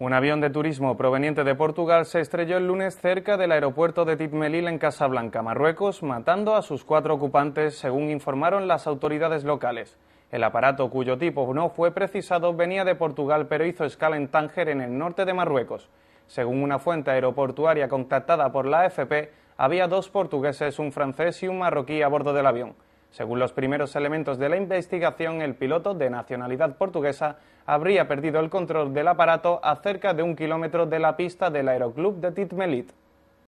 Un avión de turismo proveniente de Portugal se estrelló el lunes cerca del aeropuerto de Titmelil en Casablanca, Marruecos, matando a sus cuatro ocupantes, según informaron las autoridades locales. El aparato, cuyo tipo no fue precisado, venía de Portugal pero hizo escala en Tánger, en el norte de Marruecos. Según una fuente aeroportuaria contactada por la AFP, había dos portugueses, un francés y un marroquí a bordo del avión. Según los primeros elementos de la investigación, el piloto de nacionalidad portuguesa habría perdido el control del aparato a cerca de un kilómetro de la pista del Aeroclub de Titmelit.